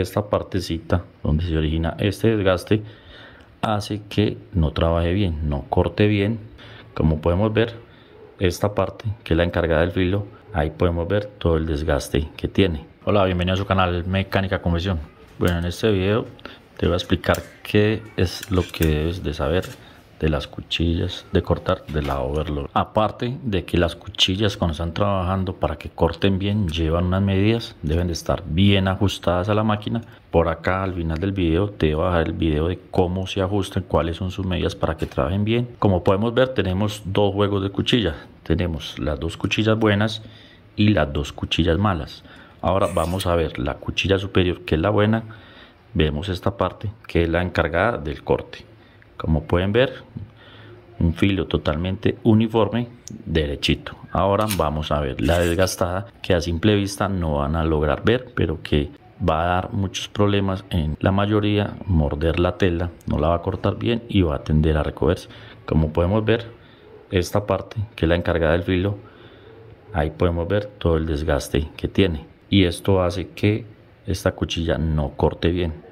esta partecita donde se origina este desgaste hace que no trabaje bien, no corte bien. Como podemos ver, esta parte que es la encargada del filo, ahí podemos ver todo el desgaste que tiene. Hola, bienvenido a su canal Mecánica Convención. Bueno, en este video te voy a explicar qué es lo que debes de saber de las cuchillas de cortar de la overlock. Aparte de que las cuchillas cuando están trabajando para que corten bien llevan unas medidas, deben de estar bien ajustadas a la máquina. Por acá al final del video te voy a dejar el video de cómo se ajustan, cuáles son sus medidas para que trabajen bien. Como podemos ver tenemos dos juegos de cuchillas. Tenemos las dos cuchillas buenas y las dos cuchillas malas. Ahora vamos a ver la cuchilla superior que es la buena. Vemos esta parte que es la encargada del corte. Como pueden ver, un filo totalmente uniforme, derechito. Ahora vamos a ver la desgastada que a simple vista no van a lograr ver, pero que va a dar muchos problemas en la mayoría, morder la tela, no la va a cortar bien y va a tender a recogerse. Como podemos ver, esta parte que es la encargada del filo, ahí podemos ver todo el desgaste que tiene y esto hace que esta cuchilla no corte bien.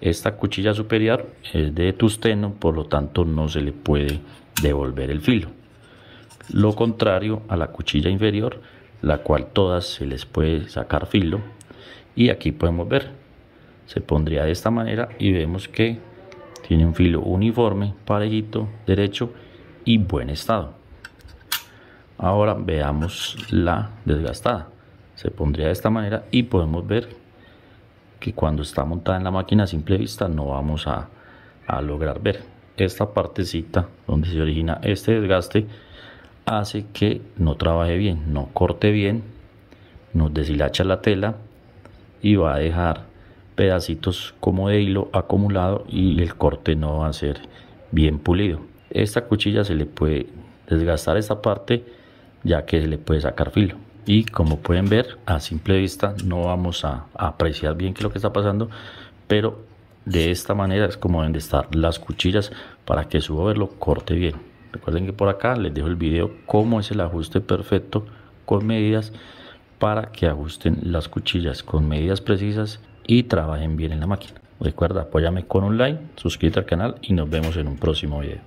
Esta cuchilla superior es de tusteno, por lo tanto no se le puede devolver el filo. Lo contrario a la cuchilla inferior, la cual todas se les puede sacar filo. Y aquí podemos ver, se pondría de esta manera y vemos que tiene un filo uniforme, parejito, derecho y buen estado. Ahora veamos la desgastada. Se pondría de esta manera y podemos ver que cuando está montada en la máquina a simple vista no vamos a, lograr ver. Esta partecita donde se origina este desgaste hace que no trabaje bien, no corte bien, nos deshilacha la tela y va a dejar pedacitos como de hilo acumulado y el corte no va a ser bien pulido. Esta cuchilla se le puede desgastar esta parte ya que se le puede sacar filo y como pueden ver a simple vista no vamos a, apreciar bien qué es lo que está pasando pero de esta manera es como deben de estar las cuchillas para que su overlo corte bien recuerden que por acá les dejo el video cómo es el ajuste perfecto con medidas para que ajusten las cuchillas con medidas precisas y trabajen bien en la máquina recuerda apóyame con un like suscríbete al canal y nos vemos en un próximo video